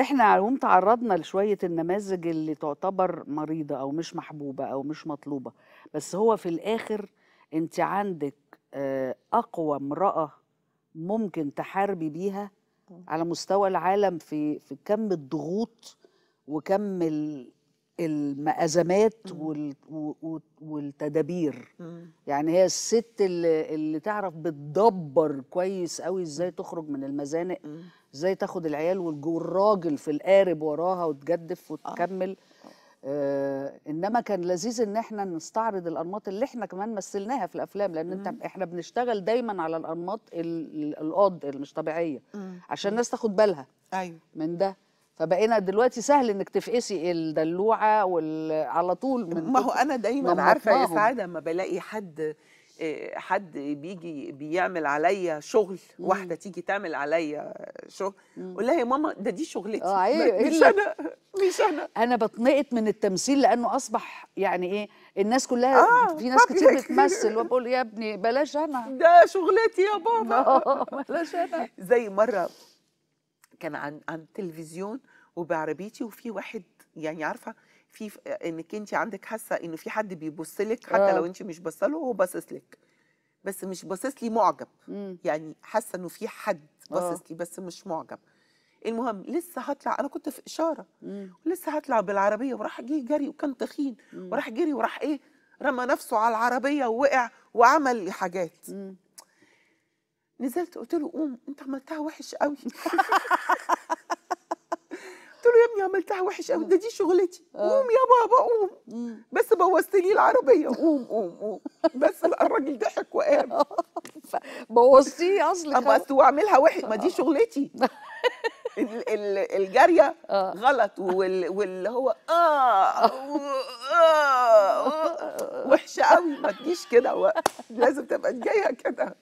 احنا قوم تعرضنا لشويه النماذج اللي تعتبر مريضه او مش محبوبه او مش مطلوبه بس هو في الاخر انت عندك آه، اقوى امراه ممكن تحاربي بيها على مستوى العالم في في كم الضغوط وكم المأزمات والتدابير يعني هي الست اللي, اللي تعرف بتدبر كويس قوي ازاي تخرج من المزانق ازاي تاخد العيال والراجل في القارب وراها وتجدف آه. وتكمل آه انما كان لذيذ ان احنا نستعرض الانماط اللي احنا كمان مثلناها في الافلام لان انت احنا بنشتغل دايما على الانماط الاوض مش طبيعيه عشان الناس تاخد بالها ايوه من ده فبقينا دلوقتي سهل انك تفقسي الدلوعه وال... على طول من ما هو انا دايما عارفه يا إيه سعاده لما بلاقي حد آه، حد بيجي بيعمل عليا شغل مم. واحده تيجي تعمل عليا شغل اقول لها يا ماما ده دي شغلتي آه أيوه مش انا مش انا انا بتنقط من التمثيل لانه اصبح يعني ايه الناس كلها آه في ناس كتير بتمثل وبقول يا ابني بلاش انا ده شغلتي يا بابا بلاش انا زي مره كان عن عن تلفزيون وبعربيتي وفي واحد يعني عارفه في انك انت عندك حاسه انه في حد بيبص لك حتى آه. لو انت مش باصه له هو باصص لك بس مش باصص لي معجب يعني حاسه انه في حد باصص آه. لي بس مش معجب المهم لسه هطلع انا كنت في اشاره ولسه هطلع بالعربيه وراح جه جري وكان تخين وراح جري وراح ايه رمى نفسه على العربيه ووقع وعمل حاجات نزلت قلت له قوم انت عملتها وحش قوي قلت له يا ابني عملتها وحش قوي ده دي شغلتي آه. قوم يا بابا قوم بس بوظت لي العربيه قوم قوم قوم بس الراجل ضحك وقام بوظتيه اصلا بس واعملها وحش ما دي آه. شغلتي الجاريه آه. غلط واللي هو اه وحشه قوي ما تجيش كده لازم تبقى جايه كده